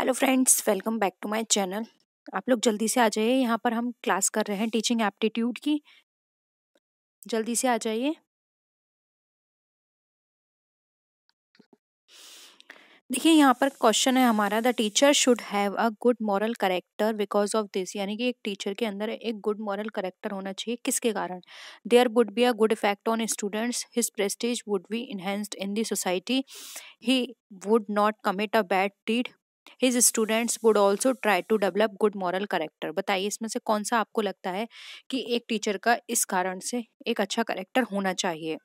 Hello friends welcome back to my channel आप लोग जल्दी से आ जाइए यहाँ पर हम क्लास कर रहे हैं टीचिंग एप्टीट्यूड की जल्दी से आ जाइए देखिए यहाँ पर क्वेश्चन है हमारा the teacher should have a good moral character because of this यानी कि एक टीचर के अंदर एक गुड मॉरल करेक्टर होना चाहिए किसके कारण there would be a good effect on students his prestige would be enhanced in the society he would not commit a bad deed his students would also try to develop good moral character बताइए इसमें से कौन सा आपको लगता है कि एक टीचर का इस कारण से एक अच्छा करेक्टर होना चाहिए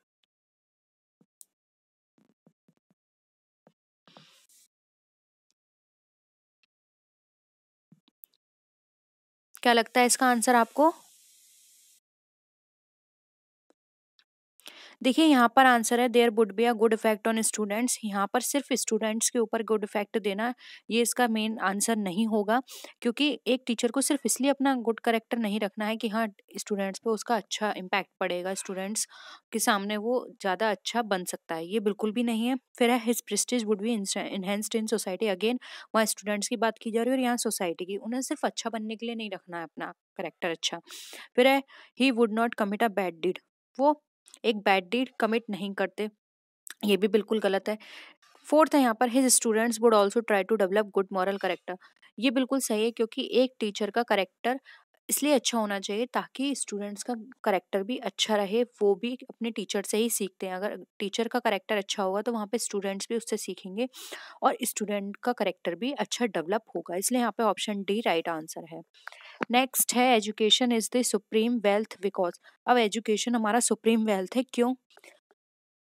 क्या लगता है इसका आंसर आपको देखिए यहाँ पर आंसर है there would be a good effect on students यहाँ पर सिर्फ स्टूडेंट्स के ऊपर गुड इफेक्ट देना ये इसका मेन आंसर नहीं होगा क्योंकि एक टीचर को सिर्फ इसलिए अपना गुड करेक्टर नहीं रखना है कि हाँ स्टूडेंट्स पे उसका अच्छा इम्पैक्ट पड़ेगा स्टूडेंट्स के सामने वो ज़्यादा अच्छा बन सकता है ये बिल्कुल भी नहीं है फिर है his prestige would be enhanced in society again वहाँ स्टूडेंट्स की बात की जा रही है और यहाँ सोसाइटी की उन्हें सिर्फ अच्छा बनने के लिए नहीं रखना है अपना करेक्टर अच्छा फिर है he would not commit a bad deed वो एक बैड डीड कमिट नहीं करते ये भी बिल्कुल गलत है फोर्थ है यहाँ पर his students would also try to develop good moral character ये बिल्कुल सही है क्योंकि एक टीचर का करेक्टर इसलिए अच्छा होना चाहिए ताकि स्टूडेंट्स का करेक्टर भी अच्छा रहे वो भी अपने टीचर से ही सीखते हैं अगर टीचर का करेक्टर अच्छा होगा तो वहाँ पे स्टूडेंट्स भी उससे सीखेंगे और स्टूडेंट का करेक्टर भी अच्छा डेवलप होगा इसलिए यहाँ पे ऑप्शन डी राइट आंसर है नेक्स्ट है education is the supreme wealth because अब एजुकेशन हमारा सुप्रीम वेल्थ है क्यों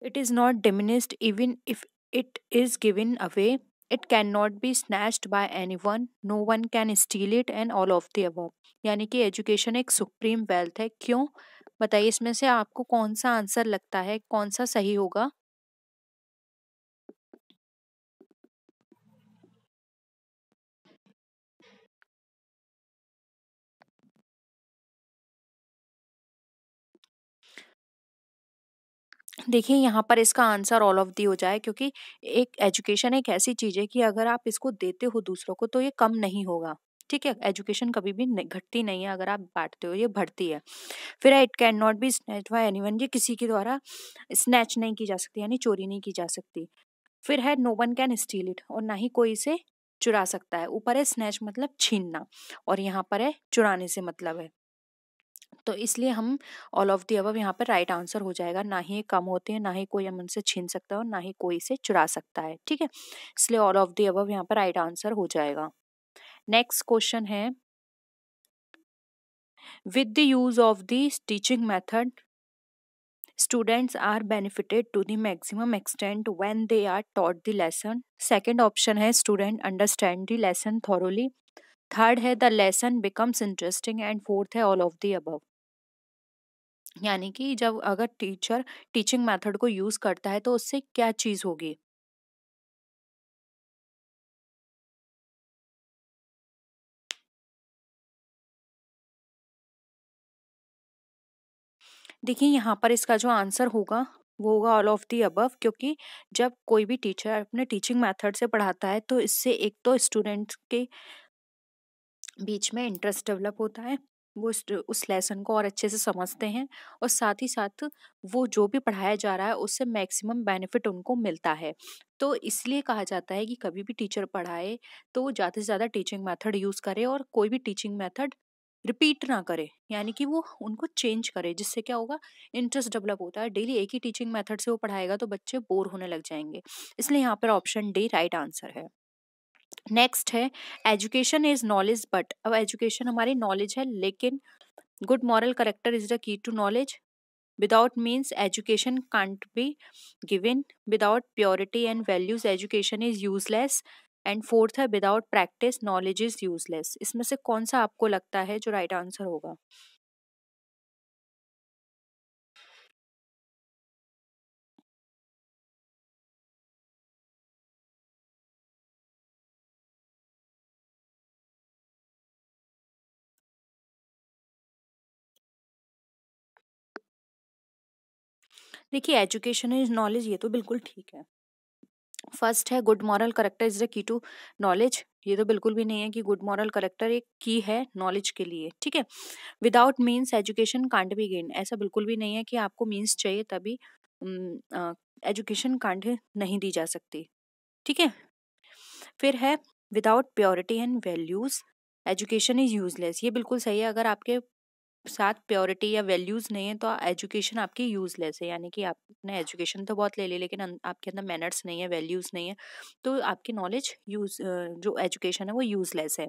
it is not diminished even if it is given away it can not be snatched by anyone no one can steal it and all of the above यानी कि education एक supreme wealth है क्यों बताइए इसमें से आपको कौन सा आंसर लगता है कौन सा सही होगा देखिए यहाँ पर इसका आंसर ऑल ऑफ दी हो जाए क्योंकि एक एजुकेशन एक ऐसी चीज है कि अगर आप इसको देते हो दूसरों को तो ये कम नहीं होगा ठीक है एजुकेशन कभी भी घटती नहीं है अगर आप बांटते हो ये बढ़ती है फिर it can not be snatch by anyone ये किसी के द्वारा स्नैच नहीं की जा सकती यानी चोरी नहीं की जा सकती फिर है no one can steal it और ना ही कोई इसे चुरा सकता है ऊपर है स्नैच मतलब छीनना और यहाँ पर है चुराने से मतलब है तो इसलिए हम ऑल ऑफ दी अबव यहाँ पर राइट आंसर हो जाएगा ना ही कम होते हैं ना ही कोई हम उनसे छीन सकता है और ना ही कोई इसे चुरा सकता है ठीक है इसलिए ऑल ऑफ दी अबव यहाँ पर राइट आंसर हो जाएगा नेक्स्ट क्वेश्चन है with the use of the teaching method students are benefited to the maximum extent when they are taught the lesson second option है student understand the lesson thoroughly third है the lesson becomes interesting and fourth है all of the above यानी कि जब अगर teacher teaching method को use करता है तो उससे क्या चीज होगी देखिए यहाँ पर इसका जो आंसर होगा वो होगा ऑल ऑफ दी अबव क्योंकि जब कोई भी टीचर अपने टीचिंग मेथड से पढ़ाता है तो इससे एक तो स्टूडेंट के बीच में इंटरेस्ट डेवलप होता है वो उस लेसन को और अच्छे से समझते हैं और साथ ही साथ वो जो भी पढ़ाया जा रहा है उससे मैक्सिमम बेनिफिट उनको मिलता है तो इसलिए कहा जाता है कि कभी भी टीचर पढ़ाए तो ज़्यादा से ज़्यादा टीचिंग मेथड यूज़ करे और कोई भी टीचिंग मेथड रिपीट ना करे यानी कि वो उनको चेंज करे जिससे क्या होगा इंटरेस्ट डेवलप होता है डेली एक ही टीचिंग मेथड से वो पढ़ाएगा तो बच्चे बोर होने लग जाएंगे इसलिए यहाँ पर ऑप्शन डी राइट आंसर है नेक्स्ट है एजुकेशन इज नॉलेज बट अब एजुकेशन हमारी नॉलेज है लेकिन good moral character is the key to knowledge without means education can't be given without purity and values education is useless and fourth है without practice knowledge is useless इसमें से कौन सा आपको लगता है जो राइट right आंसर होगा देखिए एजुकेशन इज नॉलेज ये तो बिल्कुल ठीक है फर्स्ट है good moral character is the key to knowledge ये तो बिल्कुल भी नहीं है कि गुड मॉरल करेक्टर एक की है नॉलेज के लिए ठीक है विदाउट मीन्स एजुकेशन कांड भी गेन ऐसा बिल्कुल भी नहीं है कि आपको मीन्स चाहिए तभी एजुकेशन कांड नहीं दी जा सकती ठीक है फिर है without purity and values education is useless ये बिल्कुल सही है अगर आपके साथ प्योरिटी या वैल्यूज़ नहीं है तो एजुकेशन आपकी यूज़लेस है यानी कि आपने एजुकेशन तो बहुत ले ली लेकिन आपके अंदर मैनर्स नहीं है वैल्यूज़ नहीं है तो आपकी नॉलेज यूज जो एजुकेशन है वो यूज़लेस है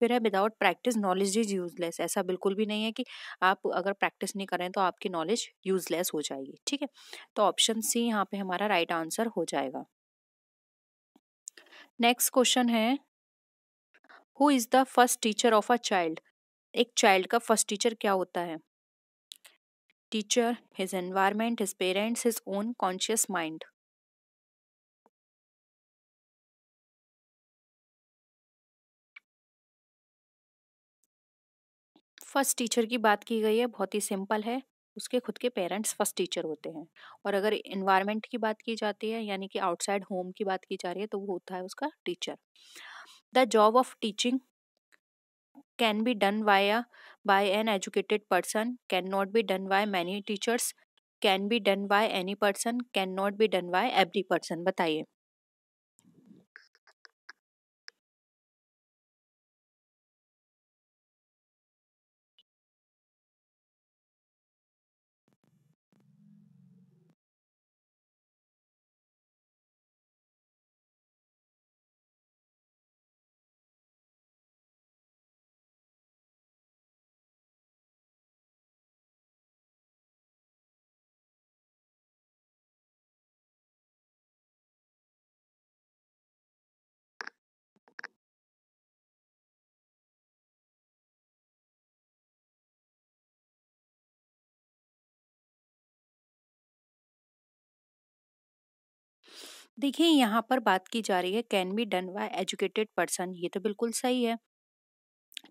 फिर है without practice knowledge is useless ऐसा बिल्कुल भी नहीं है कि आप अगर प्रैक्टिस नहीं करें तो आपकी नॉलेज यूज़लेस हो जाएगी ठीक है तो ऑप्शन सी यहाँ पे हमारा राइट right आंसर हो जाएगा नेक्स्ट क्वेश्चन है who is the first teacher of a child एक चाइल्ड का फर्स्ट टीचर क्या होता है teacher his environment his parents his own conscious mind first teacher की बात की गई है बहुत ही सिंपल है उसके खुद के पेरेंट्स फर्स्ट टीचर होते हैं और अगर इन्वायरमेंट की बात की जाती है यानी कि आउटसाइड होम की बात की जा रही है तो वो होता है उसका teacher the job of teaching can be done by by an educated person can not be done by many teachers can be done by any person can not be done by every person बताइए देखिए यहाँ पर बात की जा रही है can be done by educated person ये तो बिल्कुल सही है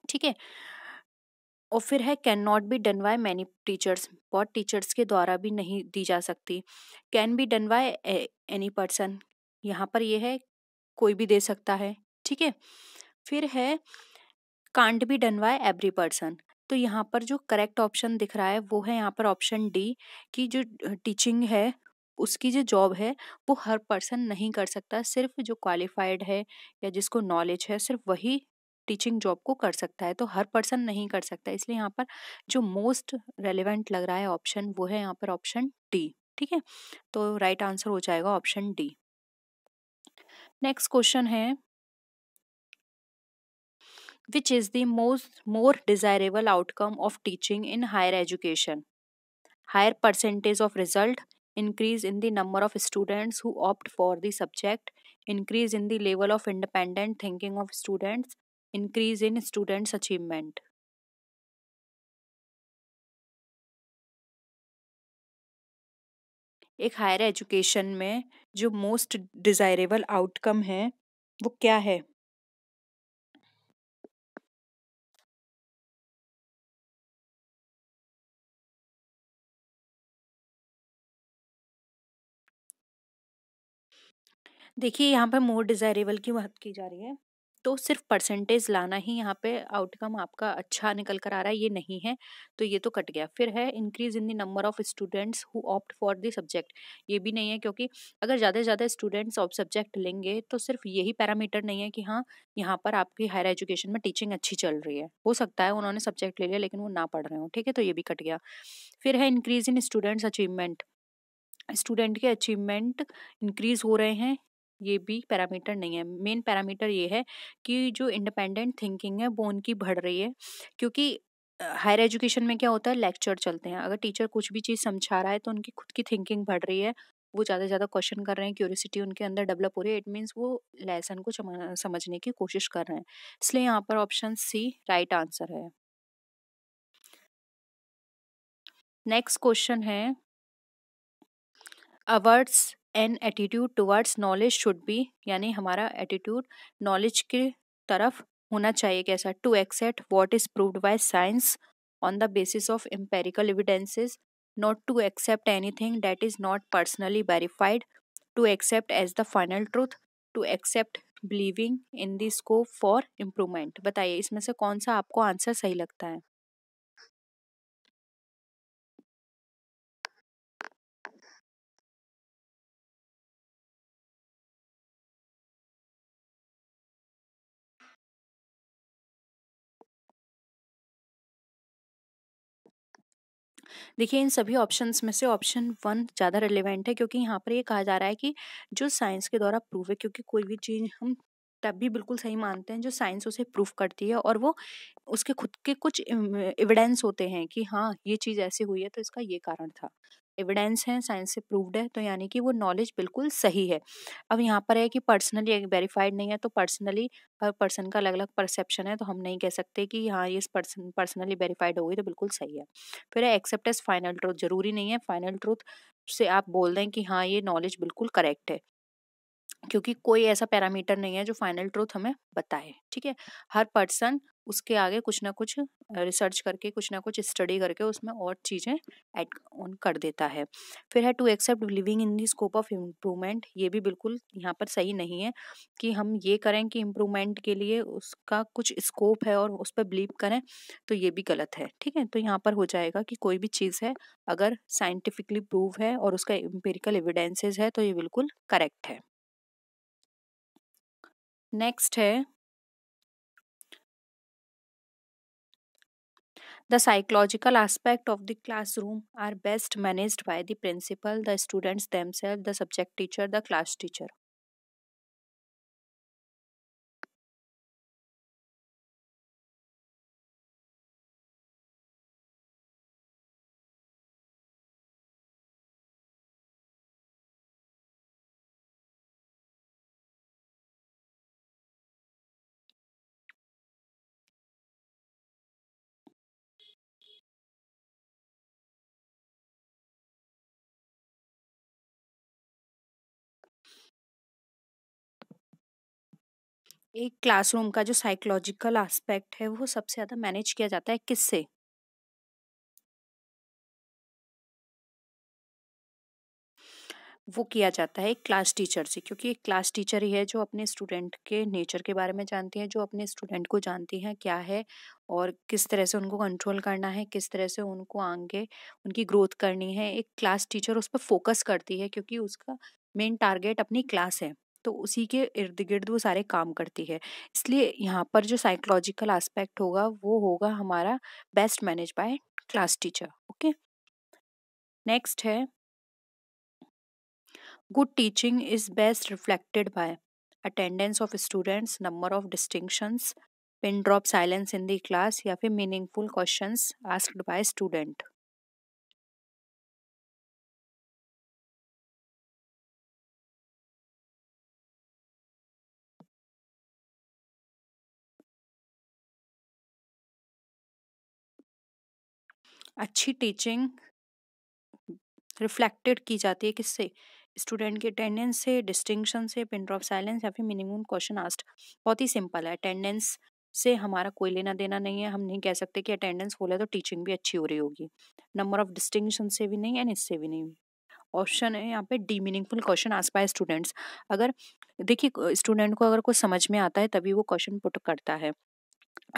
ठीक है और फिर है can not be done by many teachers बहुत टीचर्स के द्वारा भी नहीं दी जा सकती can be done by any person यहाँ पर यह है कोई भी दे सकता है ठीक है फिर है can't be done by every person तो यहाँ पर जो करेक्ट ऑप्शन दिख रहा है वो है यहाँ पर ऑप्शन डी कि जो टीचिंग है उसकी जो जॉब है वो हर पर्सन नहीं कर सकता सिर्फ जो क्वालिफाइड है या जिसको नॉलेज है सिर्फ वही टीचिंग जॉब को कर सकता है तो हर पर्सन नहीं कर सकता इसलिए यहाँ पर जो मोस्ट रेलिवेंट लग रहा है ऑप्शन वो है यहाँ पर ऑप्शन डी ठीक है तो राइट right आंसर हो जाएगा ऑप्शन डी नेक्स्ट क्वेश्चन है which is the most more desirable outcome of teaching in higher education higher percentage of result increase in the number of students who opt for the subject, increase in the level of independent thinking of students, increase in students' achievement. एक higher education में जो most desirable outcome है वो क्या है देखिए यहाँ पर मोर डिज़ायरेबल की बात की जा रही है तो सिर्फ परसेंटेज लाना ही यहाँ पे आउटकम आपका अच्छा निकल कर आ रहा है ये नहीं है तो ये तो कट गया फिर है increase in the number of students who opt for the subject ये भी नहीं है क्योंकि अगर ज़्यादा से ज़्यादा स्टूडेंट्स ऑफ सब्जेक्ट लेंगे तो सिर्फ यही पैरामीटर नहीं है कि हाँ यहाँ पर आपकी हायर एजुकेशन में टीचिंग अच्छी चल रही है हो सकता है उन्होंने सब्जेक्ट ले लिया लेकिन वो ना पढ़ रहे हो ठीक है तो ये भी कट गया फिर है increase in students achievement student के अचीवमेंट इंक्रीज हो रहे हैं ये भी पैरामीटर नहीं है मेन पैरामीटर ये है कि जो इंडिपेंडेंट थिंकिंग है वो उनकी बढ़ रही है क्योंकि हायर एजुकेशन में क्या होता है लेक्चर चलते हैं अगर टीचर कुछ भी चीज़ समझा रहा है तो उनकी खुद की थिंकिंग बढ़ रही है वो ज़्यादा से ज़्यादा क्वेश्चन कर रहे हैं क्यूरियसिटी उनके अंदर डेवलप हो रही है इट मीन्स वो लेसन को समझने की कोशिश कर रहे हैं इसलिए यहाँ पर ऑप्शन सी राइट आंसर है नेक्स्ट क्वेश्चन है awards an attitude towards knowledge should be यानी हमारा एटीट्यूड नॉलेज की तरफ होना चाहिए कैसा to accept what is prove by science on the basis of empirical evidences not to accept anything that is not personally verified to accept as the final truth to accept believing in the scope for improvement बताइए इसमें से कौन सा आपको answer सही लगता है देखिए इन सभी ऑप्शंस में से ऑप्शन वन ज़्यादा रिलेवेंट है क्योंकि यहाँ पर ये कहा जा रहा है कि जो साइंस के द्वारा प्रूव है क्योंकि कोई भी चीज़ हम तब भी बिल्कुल सही मानते हैं जो साइंस उसे प्रूफ करती है और वो उसके खुद के कुछ एविडेंस होते हैं कि हाँ ये चीज़ ऐसी हुई है तो इसका ये कारण था एविडेंस हैं साइंस से प्रूव्ड है तो यानी कि वो नॉलेज बिल्कुल सही है अब यहाँ पर है कि पर्सनली वेरीफाइड नहीं है तो पर्सनली हर पर्सन का अलग अलग परसेप्शन है तो हम नहीं कह सकते कि हाँ ये पर्सन पर्सनली वेरीफाइड हो गई तो बिल्कुल सही है फिर है एक्सेप्ट एज फाइनल ट्रूथ जरूरी नहीं है फाइनल ट्रूथ से आप बोल दें कि हाँ ये नॉलेज बिल्कुल करेक्ट है क्योंकि कोई ऐसा पैरामीटर नहीं है जो फाइनल ट्रूथ हमें बताए ठीक है हर पर्सन उसके आगे कुछ ना कुछ रिसर्च करके कुछ ना कुछ स्टडी करके उसमें और चीज़ें एड ऑन कर देता है फिर है to accept living in the scope of improvement ये भी बिल्कुल यहाँ पर सही नहीं है कि हम ये करें कि इम्प्रूवमेंट के लिए उसका कुछ स्कोप है और उस पर बिलीव करें तो ये भी गलत है ठीक है तो यहाँ पर हो जाएगा कि कोई भी चीज़ है अगर साइंटिफिकली प्रूव है और उसका एम्पेरिकल एविडेंसेज है तो ये बिल्कुल करेक्ट है नेक्स्ट है The psychological aspect of the classroom are best managed by the principal, the students themselves, the subject teacher, the class teacher. एक क्लासरूम का जो साइकोलॉजिकल एस्पेक्ट है वो सबसे ज्यादा मैनेज किया जाता है किससे वो किया जाता है एक क्लास टीचर से क्योंकि एक क्लास टीचर ही है जो अपने स्टूडेंट के नेचर के बारे में जानती है जो अपने स्टूडेंट को जानती है क्या है और किस तरह से उनको कंट्रोल करना है किस तरह से उनको आगे उनकी ग्रोथ करनी है एक क्लास टीचर उस पर फोकस करती है क्योंकि उसका मेन टारगेट अपनी क्लास है तो उसी के इर्द गिर्द वो सारे काम करती है इसलिए यहाँ पर जो साइकोलॉजिकल एस्पेक्ट होगा वो होगा हमारा best manage by class teacher okay next है good teaching is best reflected by attendance of students number of distinctions pin drop silence in the class या फिर meaningful questions asked by student अच्छी teaching reflected की जाती है किससे student के attendance से डिस्टिंक्शन से पिन ड्रॉप साइलेंस या फिर मिनिमम क्वेश्चन आस्ट बहुत ही सिंपल है अटेंडेंस से हमारा कोई लेना देना नहीं है हम नहीं कह सकते कि अटेंडेंस फुल है तो टीचिंग भी अच्छी हो रही होगी नंबर ऑफ डिस्टिंक्शन से भी नहीं एंड इससे भी नहीं ऑप्शन है यहाँ पे डी मीनिंगफुल क्वेश्चन आस पाए स्टूडेंट्स अगर देखिए स्टूडेंट को अगर कुछ समझ में आता है तभी वो क्वेश्चन पुट करता है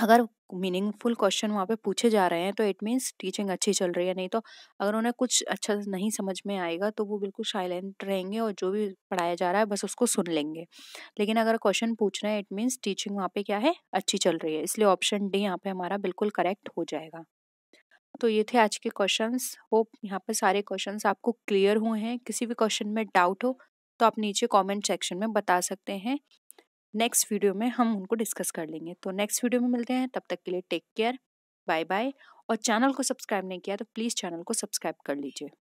अगर मीनिंगफुल क्वेश्चन वहाँ पे पूछे जा रहे हैं तो इट मीन्स टीचिंग अच्छी चल रही है नहीं तो अगर उन्हें कुछ अच्छा नहीं समझ में आएगा तो वो बिल्कुल साइलेंट रहेंगे और जो भी पढ़ाया जा रहा है बस उसको सुन लेंगे लेकिन अगर क्वेश्चन पूछ रहे हैं इट मीन्स टीचिंग वहाँ पे क्या है अच्छी चल रही है इसलिए ऑप्शन डी यहाँ पे हमारा बिल्कुल करेक्ट हो जाएगा तो ये थे आज के क्वेश्चन होप यहाँ पर सारे क्वेश्चन आपको क्लियर हुए हैं किसी भी क्वेश्चन में डाउट हो तो आप नीचे कमेंट सेक्शन में बता सकते हैं नेक्स्ट वीडियो में हम उनको डिस्कस कर लेंगे तो नेक्स्ट वीडियो में मिलते हैं तब तक के लिए टेक केयर बाय बाय और चैनल को सब्सक्राइब नहीं किया तो प्लीज़ चैनल को सब्सक्राइब कर लीजिए